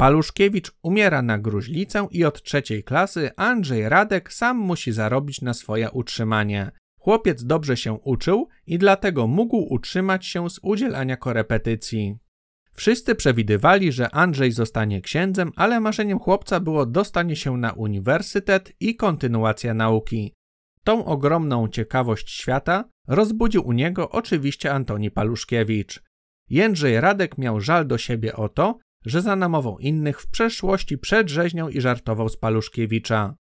Paluszkiewicz umiera na gruźlicę i od trzeciej klasy Andrzej Radek sam musi zarobić na swoje utrzymanie. Chłopiec dobrze się uczył i dlatego mógł utrzymać się z udzielania korepetycji. Wszyscy przewidywali, że Andrzej zostanie księdzem, ale marzeniem chłopca było dostanie się na uniwersytet i kontynuacja nauki. Tą ogromną ciekawość świata rozbudził u niego oczywiście Antoni Paluszkiewicz. Jędrzej Radek miał żal do siebie o to, że zanamował innych w przeszłości przed rzeźnią i żartował z Paluszkiewicza.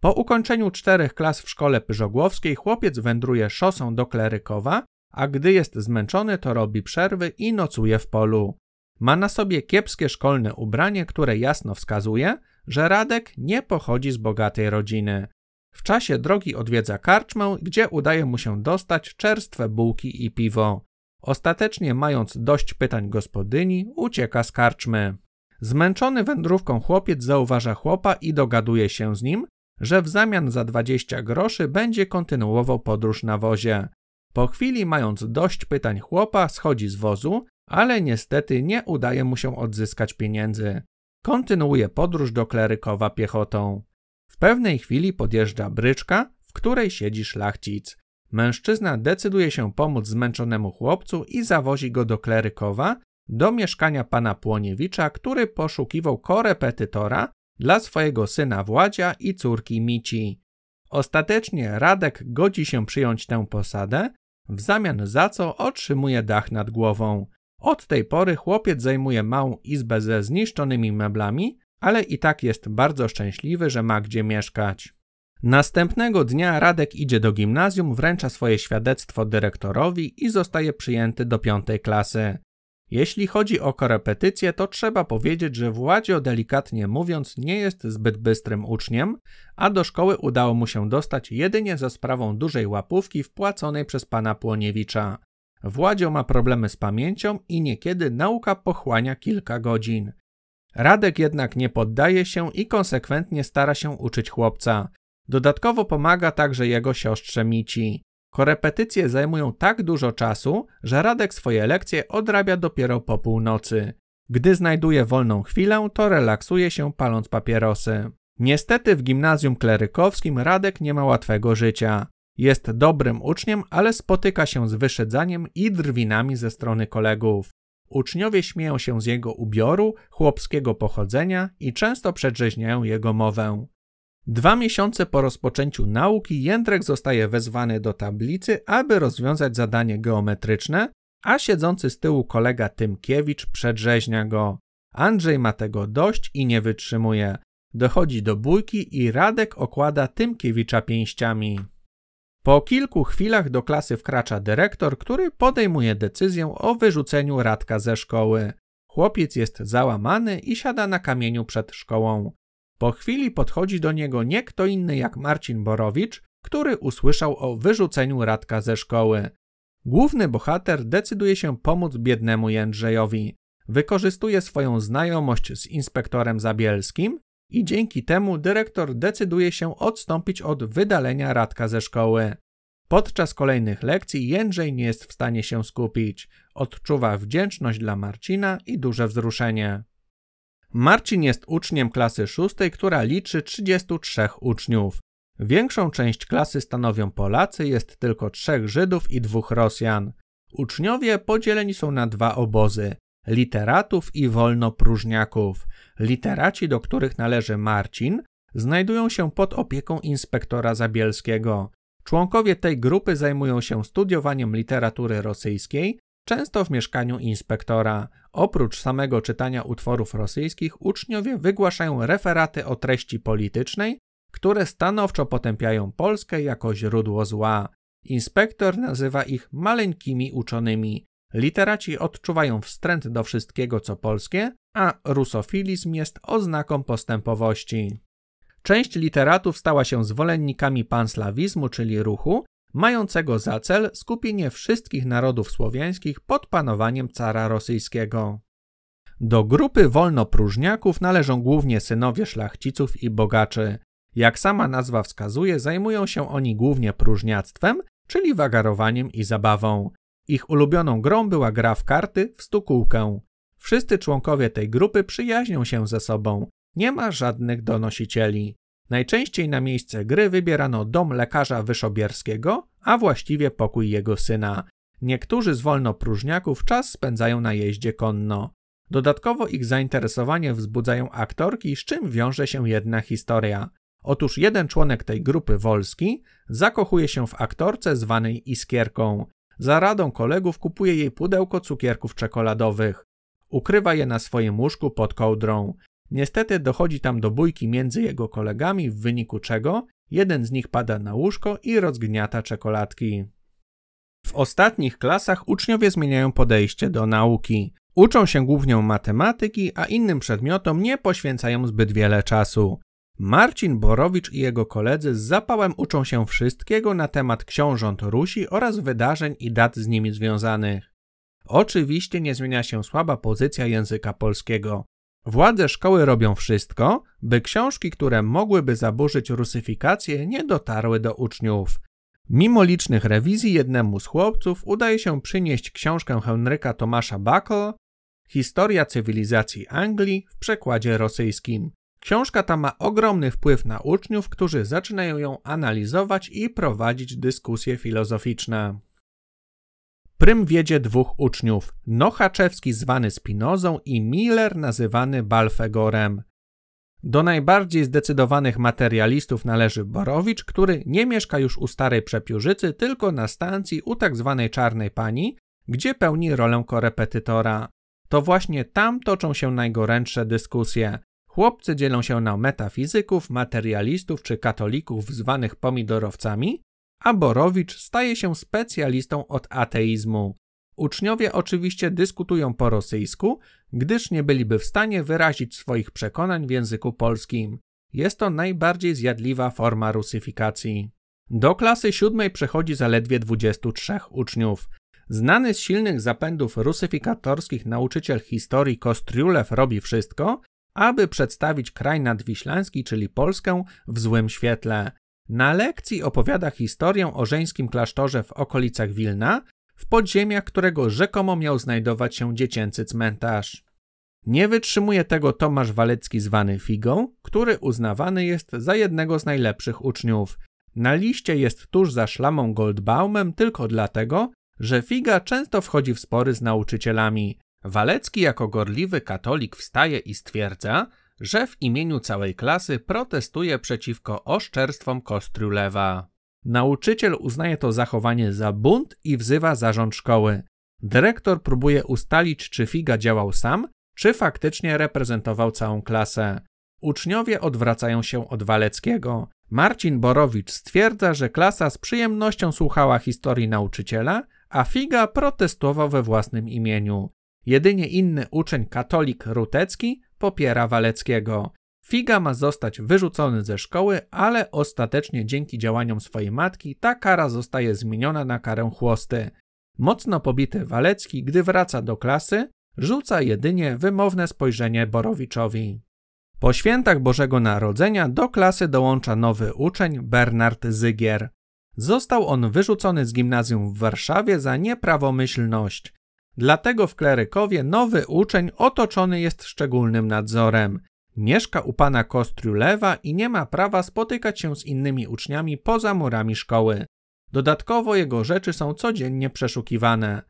Po ukończeniu czterech klas w szkole pyżogłowskiej chłopiec wędruje szosą do Klerykowa, a gdy jest zmęczony to robi przerwy i nocuje w polu. Ma na sobie kiepskie szkolne ubranie, które jasno wskazuje, że Radek nie pochodzi z bogatej rodziny. W czasie drogi odwiedza karczmę, gdzie udaje mu się dostać czerstwe bułki i piwo. Ostatecznie, mając dość pytań gospodyni, ucieka z karczmy. Zmęczony wędrówką chłopiec zauważa chłopa i dogaduje się z nim, że w zamian za 20 groszy będzie kontynuował podróż na wozie. Po chwili, mając dość pytań chłopa, schodzi z wozu, ale niestety nie udaje mu się odzyskać pieniędzy. Kontynuuje podróż do Klerykowa piechotą. W pewnej chwili podjeżdża bryczka, w której siedzi szlachcic. Mężczyzna decyduje się pomóc zmęczonemu chłopcu i zawozi go do klerykowa, do mieszkania pana Płoniewicza, który poszukiwał korepetytora dla swojego syna Władzia i córki Mici. Ostatecznie Radek godzi się przyjąć tę posadę, w zamian za co otrzymuje dach nad głową. Od tej pory chłopiec zajmuje małą izbę ze zniszczonymi meblami, ale i tak jest bardzo szczęśliwy, że ma gdzie mieszkać. Następnego dnia Radek idzie do gimnazjum, wręcza swoje świadectwo dyrektorowi i zostaje przyjęty do piątej klasy. Jeśli chodzi o korepetycje, to trzeba powiedzieć, że Władzio delikatnie mówiąc nie jest zbyt bystrym uczniem, a do szkoły udało mu się dostać jedynie za sprawą dużej łapówki wpłaconej przez pana Płoniewicza. Władzio ma problemy z pamięcią i niekiedy nauka pochłania kilka godzin. Radek jednak nie poddaje się i konsekwentnie stara się uczyć chłopca. Dodatkowo pomaga także jego siostrze Mici. Korepetycje zajmują tak dużo czasu, że Radek swoje lekcje odrabia dopiero po północy. Gdy znajduje wolną chwilę, to relaksuje się paląc papierosy. Niestety w gimnazjum klerykowskim Radek nie ma łatwego życia. Jest dobrym uczniem, ale spotyka się z wyszedzaniem i drwinami ze strony kolegów. Uczniowie śmieją się z jego ubioru, chłopskiego pochodzenia i często przedrzeźniają jego mowę. Dwa miesiące po rozpoczęciu nauki Jędrek zostaje wezwany do tablicy, aby rozwiązać zadanie geometryczne, a siedzący z tyłu kolega Tymkiewicz przedrzeźnia go. Andrzej ma tego dość i nie wytrzymuje. Dochodzi do bójki i Radek okłada Tymkiewicza pięściami. Po kilku chwilach do klasy wkracza dyrektor, który podejmuje decyzję o wyrzuceniu Radka ze szkoły. Chłopiec jest załamany i siada na kamieniu przed szkołą. Po chwili podchodzi do niego nie kto inny jak Marcin Borowicz, który usłyszał o wyrzuceniu Radka ze szkoły. Główny bohater decyduje się pomóc biednemu Jędrzejowi. Wykorzystuje swoją znajomość z inspektorem Zabielskim i dzięki temu dyrektor decyduje się odstąpić od wydalenia Radka ze szkoły. Podczas kolejnych lekcji Jędrzej nie jest w stanie się skupić. Odczuwa wdzięczność dla Marcina i duże wzruszenie. Marcin jest uczniem klasy szóstej, która liczy 33 uczniów. Większą część klasy stanowią Polacy, jest tylko trzech Żydów i dwóch Rosjan. Uczniowie podzieleni są na dwa obozy: literatów i wolnopróżniaków. Literaci, do których należy Marcin, znajdują się pod opieką inspektora Zabielskiego. Członkowie tej grupy zajmują się studiowaniem literatury rosyjskiej, często w mieszkaniu inspektora. Oprócz samego czytania utworów rosyjskich, uczniowie wygłaszają referaty o treści politycznej, które stanowczo potępiają Polskę jako źródło zła. Inspektor nazywa ich maleńkimi uczonymi. Literaci odczuwają wstręt do wszystkiego, co polskie, a rusofilizm jest oznaką postępowości. Część literatów stała się zwolennikami panslawizmu, czyli ruchu, mającego za cel skupienie wszystkich narodów słowiańskich pod panowaniem cara rosyjskiego. Do grupy wolnopróżniaków należą głównie synowie szlachciców i bogaczy. Jak sama nazwa wskazuje, zajmują się oni głównie próżniactwem, czyli wagarowaniem i zabawą. Ich ulubioną grą była gra w karty w stukółkę. Wszyscy członkowie tej grupy przyjaźnią się ze sobą. Nie ma żadnych donosicieli. Najczęściej na miejsce gry wybierano dom lekarza wyszobierskiego, a właściwie pokój jego syna. Niektórzy z wolnopróżniaków czas spędzają na jeździe konno. Dodatkowo ich zainteresowanie wzbudzają aktorki, z czym wiąże się jedna historia. Otóż jeden członek tej grupy Wolski zakochuje się w aktorce zwanej Iskierką. Za radą kolegów kupuje jej pudełko cukierków czekoladowych. Ukrywa je na swoim łóżku pod kołdrą. Niestety dochodzi tam do bójki między jego kolegami, w wyniku czego jeden z nich pada na łóżko i rozgniata czekoladki. W ostatnich klasach uczniowie zmieniają podejście do nauki. Uczą się głównie matematyki, a innym przedmiotom nie poświęcają zbyt wiele czasu. Marcin Borowicz i jego koledzy z zapałem uczą się wszystkiego na temat książąt Rusi oraz wydarzeń i dat z nimi związanych. Oczywiście nie zmienia się słaba pozycja języka polskiego. Władze szkoły robią wszystko, by książki, które mogłyby zaburzyć rusyfikację, nie dotarły do uczniów. Mimo licznych rewizji jednemu z chłopców udaje się przynieść książkę Henryka Tomasza Buckle Historia cywilizacji Anglii w przekładzie rosyjskim. Książka ta ma ogromny wpływ na uczniów, którzy zaczynają ją analizować i prowadzić dyskusje filozoficzne. Prym wiedzie dwóch uczniów, Nochaczewski zwany Spinozą i Miller nazywany Balfegorem. Do najbardziej zdecydowanych materialistów należy Borowicz, który nie mieszka już u starej przepiórzycy, tylko na stacji u tzw. Tak Czarnej Pani, gdzie pełni rolę korepetytora. To właśnie tam toczą się najgorętsze dyskusje. Chłopcy dzielą się na metafizyków, materialistów czy katolików zwanych pomidorowcami a Borowicz staje się specjalistą od ateizmu. Uczniowie oczywiście dyskutują po rosyjsku, gdyż nie byliby w stanie wyrazić swoich przekonań w języku polskim. Jest to najbardziej zjadliwa forma rusyfikacji. Do klasy siódmej przechodzi zaledwie 23 uczniów. Znany z silnych zapędów rusyfikatorskich nauczyciel historii Kostriulew robi wszystko, aby przedstawić kraj nadwiślański, czyli Polskę, w złym świetle. Na lekcji opowiada historię o żeńskim klasztorze w okolicach Wilna, w podziemiach którego rzekomo miał znajdować się dziecięcy cmentarz. Nie wytrzymuje tego Tomasz Walecki zwany Figą, który uznawany jest za jednego z najlepszych uczniów. Na liście jest tuż za szlamą Goldbaumem tylko dlatego, że Figa często wchodzi w spory z nauczycielami. Walecki jako gorliwy katolik wstaje i stwierdza, że w imieniu całej klasy protestuje przeciwko oszczerstwom Kostriulewa. Nauczyciel uznaje to zachowanie za bunt i wzywa zarząd szkoły. Dyrektor próbuje ustalić, czy Figa działał sam, czy faktycznie reprezentował całą klasę. Uczniowie odwracają się od Waleckiego. Marcin Borowicz stwierdza, że klasa z przyjemnością słuchała historii nauczyciela, a Figa protestował we własnym imieniu. Jedynie inny uczeń katolik Rutecki popiera Waleckiego. Figa ma zostać wyrzucony ze szkoły, ale ostatecznie dzięki działaniom swojej matki ta kara zostaje zmieniona na karę chłosty. Mocno pobity Walecki, gdy wraca do klasy, rzuca jedynie wymowne spojrzenie Borowiczowi. Po świętach Bożego Narodzenia do klasy dołącza nowy uczeń Bernard Zygier. Został on wyrzucony z gimnazjum w Warszawie za nieprawomyślność. Dlatego w klerykowie nowy uczeń otoczony jest szczególnym nadzorem. Mieszka u pana Kostriulewa i nie ma prawa spotykać się z innymi uczniami poza murami szkoły. Dodatkowo jego rzeczy są codziennie przeszukiwane.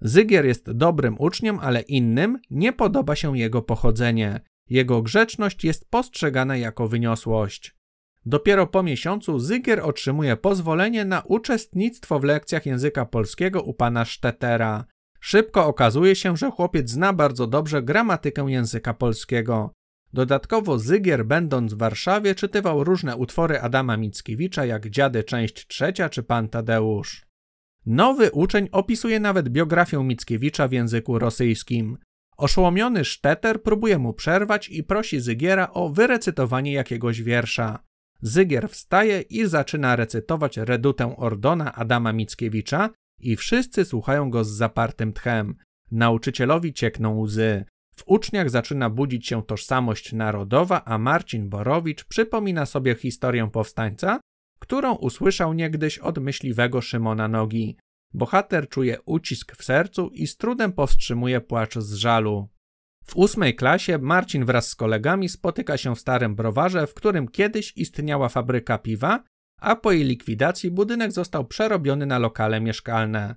Zygier jest dobrym uczniem, ale innym nie podoba się jego pochodzenie. Jego grzeczność jest postrzegana jako wyniosłość. Dopiero po miesiącu Zygier otrzymuje pozwolenie na uczestnictwo w lekcjach języka polskiego u pana Sztetera. Szybko okazuje się, że chłopiec zna bardzo dobrze gramatykę języka polskiego. Dodatkowo Zygier, będąc w Warszawie, czytywał różne utwory Adama Mickiewicza, jak Dziady część trzecia czy Pan Tadeusz. Nowy uczeń opisuje nawet biografię Mickiewicza w języku rosyjskim. Oszołomiony Szteter próbuje mu przerwać i prosi Zygiera o wyrecytowanie jakiegoś wiersza. Zygier wstaje i zaczyna recytować redutę Ordona Adama Mickiewicza, i wszyscy słuchają go z zapartym tchem. Nauczycielowi ciekną łzy. W uczniach zaczyna budzić się tożsamość narodowa, a Marcin Borowicz przypomina sobie historię powstańca, którą usłyszał niegdyś od myśliwego Szymona Nogi. Bohater czuje ucisk w sercu i z trudem powstrzymuje płacz z żalu. W ósmej klasie Marcin wraz z kolegami spotyka się w starym browarze, w którym kiedyś istniała fabryka piwa a po jej likwidacji budynek został przerobiony na lokale mieszkalne.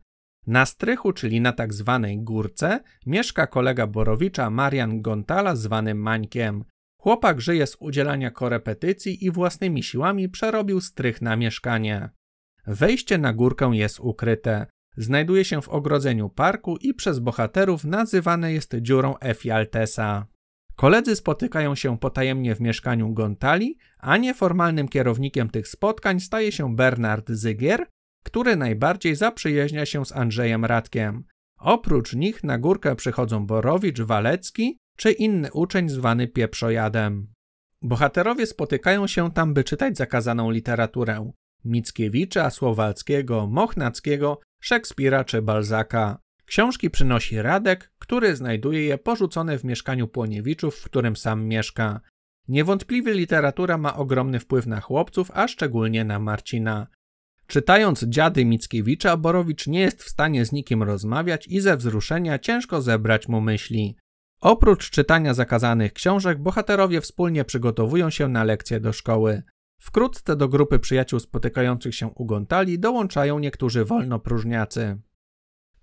Na strychu, czyli na tak zwanej górce, mieszka kolega Borowicza Marian Gontala zwany Mańkiem. Chłopak żyje z udzielania korepetycji i własnymi siłami przerobił strych na mieszkanie. Wejście na górkę jest ukryte. Znajduje się w ogrodzeniu parku i przez bohaterów nazywane jest dziurą Efialtesa. Koledzy spotykają się potajemnie w mieszkaniu Gontali, a nieformalnym kierownikiem tych spotkań staje się Bernard Zygier, który najbardziej zaprzyjaźnia się z Andrzejem Radkiem. Oprócz nich na górkę przychodzą Borowicz, Walecki czy inny uczeń zwany Pieprzojadem. Bohaterowie spotykają się tam, by czytać zakazaną literaturę. Mickiewicza, Słowackiego, Mochnackiego, Szekspira czy Balzaka. Książki przynosi Radek, który znajduje je porzucone w mieszkaniu Płoniewiczów, w którym sam mieszka. Niewątpliwie literatura ma ogromny wpływ na chłopców, a szczególnie na Marcina. Czytając Dziady Mickiewicza, Borowicz nie jest w stanie z nikim rozmawiać i ze wzruszenia ciężko zebrać mu myśli. Oprócz czytania zakazanych książek, bohaterowie wspólnie przygotowują się na lekcje do szkoły. Wkrótce do grupy przyjaciół spotykających się u Gontali dołączają niektórzy wolnopróżniacy.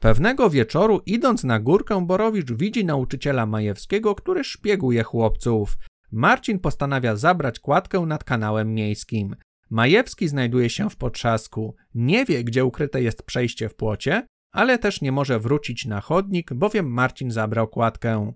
Pewnego wieczoru, idąc na górkę, Borowicz widzi nauczyciela Majewskiego, który szpieguje chłopców. Marcin postanawia zabrać kładkę nad kanałem miejskim. Majewski znajduje się w potrzasku. Nie wie, gdzie ukryte jest przejście w płocie, ale też nie może wrócić na chodnik, bowiem Marcin zabrał kładkę.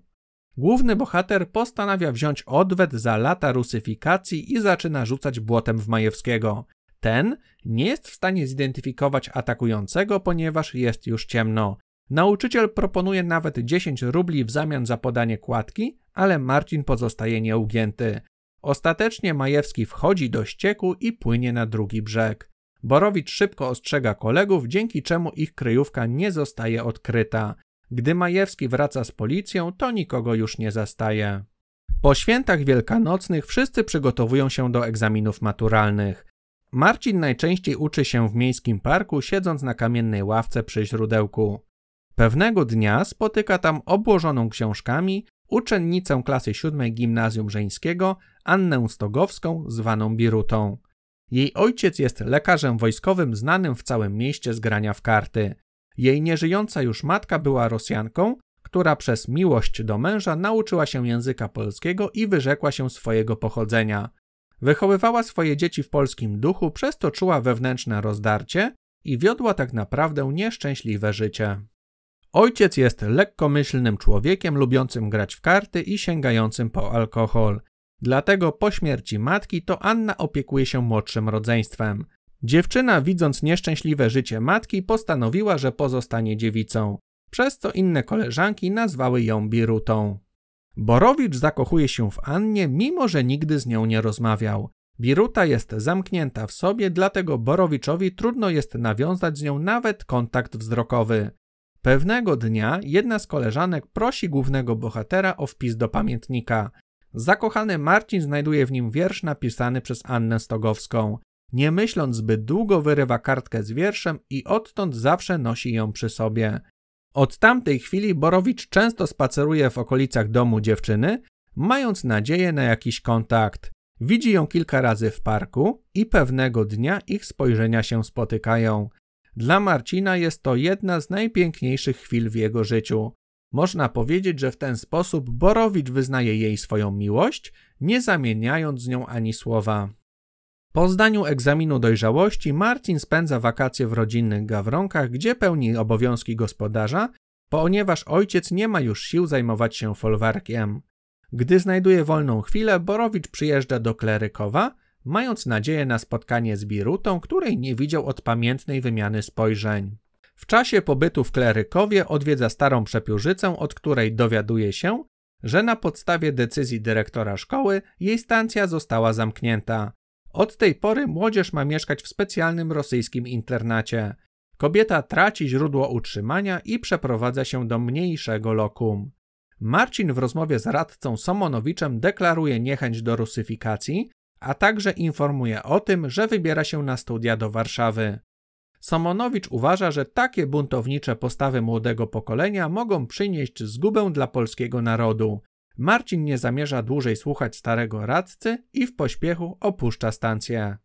Główny bohater postanawia wziąć odwet za lata rusyfikacji i zaczyna rzucać błotem w Majewskiego. Ten nie jest w stanie zidentyfikować atakującego, ponieważ jest już ciemno. Nauczyciel proponuje nawet 10 rubli w zamian za podanie kładki, ale Marcin pozostaje nieugięty. Ostatecznie Majewski wchodzi do ścieku i płynie na drugi brzeg. Borowicz szybko ostrzega kolegów, dzięki czemu ich kryjówka nie zostaje odkryta. Gdy Majewski wraca z policją, to nikogo już nie zastaje. Po świętach wielkanocnych wszyscy przygotowują się do egzaminów maturalnych. Marcin najczęściej uczy się w miejskim parku, siedząc na kamiennej ławce przy źródełku. Pewnego dnia spotyka tam obłożoną książkami uczennicę klasy siódmej gimnazjum żeńskiego Annę Stogowską, zwaną Birutą. Jej ojciec jest lekarzem wojskowym znanym w całym mieście z grania w karty. Jej nieżyjąca już matka była Rosjanką, która przez miłość do męża nauczyła się języka polskiego i wyrzekła się swojego pochodzenia. Wychowywała swoje dzieci w polskim duchu, przez to czuła wewnętrzne rozdarcie i wiodła tak naprawdę nieszczęśliwe życie. Ojciec jest lekkomyślnym człowiekiem, lubiącym grać w karty i sięgającym po alkohol. Dlatego po śmierci matki to Anna opiekuje się młodszym rodzeństwem. Dziewczyna, widząc nieszczęśliwe życie matki, postanowiła, że pozostanie dziewicą, przez co inne koleżanki nazwały ją Birutą. Borowicz zakochuje się w Annie, mimo że nigdy z nią nie rozmawiał. Biruta jest zamknięta w sobie, dlatego Borowiczowi trudno jest nawiązać z nią nawet kontakt wzrokowy. Pewnego dnia jedna z koleżanek prosi głównego bohatera o wpis do pamiętnika. Zakochany Marcin znajduje w nim wiersz napisany przez Annę Stogowską. Nie myśląc zbyt długo, wyrywa kartkę z wierszem i odtąd zawsze nosi ją przy sobie. Od tamtej chwili Borowicz często spaceruje w okolicach domu dziewczyny, mając nadzieję na jakiś kontakt. Widzi ją kilka razy w parku i pewnego dnia ich spojrzenia się spotykają. Dla Marcina jest to jedna z najpiękniejszych chwil w jego życiu. Można powiedzieć, że w ten sposób Borowicz wyznaje jej swoją miłość, nie zamieniając z nią ani słowa. Po zdaniu egzaminu dojrzałości Marcin spędza wakacje w rodzinnych Gawronkach, gdzie pełni obowiązki gospodarza, ponieważ ojciec nie ma już sił zajmować się folwarkiem. Gdy znajduje wolną chwilę, Borowicz przyjeżdża do Klerykowa, mając nadzieję na spotkanie z Birutą, której nie widział od pamiętnej wymiany spojrzeń. W czasie pobytu w Klerykowie odwiedza starą przepiórzycę, od której dowiaduje się, że na podstawie decyzji dyrektora szkoły jej stacja została zamknięta. Od tej pory młodzież ma mieszkać w specjalnym rosyjskim internacie. Kobieta traci źródło utrzymania i przeprowadza się do mniejszego lokum. Marcin w rozmowie z radcą Somonowiczem deklaruje niechęć do rusyfikacji, a także informuje o tym, że wybiera się na studia do Warszawy. Somonowicz uważa, że takie buntownicze postawy młodego pokolenia mogą przynieść zgubę dla polskiego narodu, Marcin nie zamierza dłużej słuchać starego radcy i w pośpiechu opuszcza stację.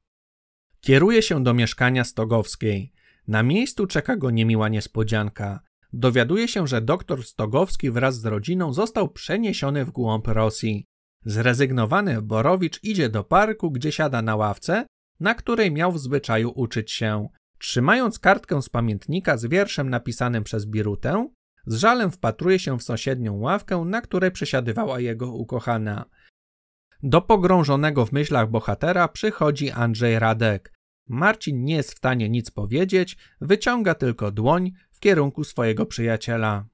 Kieruje się do mieszkania Stogowskiej. Na miejscu czeka go niemiła niespodzianka. Dowiaduje się, że doktor Stogowski wraz z rodziną został przeniesiony w głąb Rosji. Zrezygnowany Borowicz idzie do parku, gdzie siada na ławce, na której miał w zwyczaju uczyć się. Trzymając kartkę z pamiętnika z wierszem napisanym przez Birutę, z żalem wpatruje się w sąsiednią ławkę, na której przesiadywała jego ukochana. Do pogrążonego w myślach bohatera przychodzi Andrzej Radek. Marcin nie jest w stanie nic powiedzieć, wyciąga tylko dłoń w kierunku swojego przyjaciela.